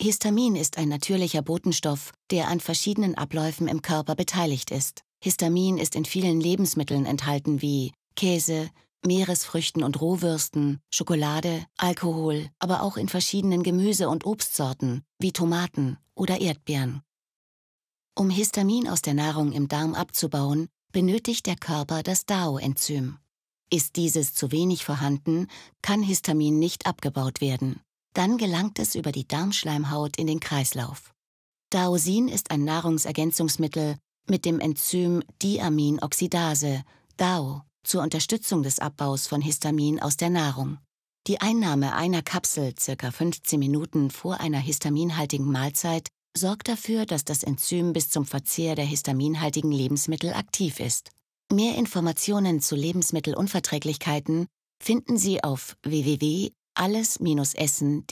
Histamin ist ein natürlicher Botenstoff, der an verschiedenen Abläufen im Körper beteiligt ist. Histamin ist in vielen Lebensmitteln enthalten wie Käse, Meeresfrüchten und Rohwürsten, Schokolade, Alkohol, aber auch in verschiedenen Gemüse- und Obstsorten wie Tomaten oder Erdbeeren. Um Histamin aus der Nahrung im Darm abzubauen, benötigt der Körper das DAO-Enzym. Ist dieses zu wenig vorhanden, kann Histamin nicht abgebaut werden. Dann gelangt es über die Darmschleimhaut in den Kreislauf. Daosin ist ein Nahrungsergänzungsmittel mit dem Enzym Diaminoxidase, DAO, zur Unterstützung des Abbaus von Histamin aus der Nahrung. Die Einnahme einer Kapsel circa 15 Minuten vor einer histaminhaltigen Mahlzeit sorgt dafür, dass das Enzym bis zum Verzehr der histaminhaltigen Lebensmittel aktiv ist. Mehr Informationen zu Lebensmittelunverträglichkeiten finden Sie auf www alles-essen.de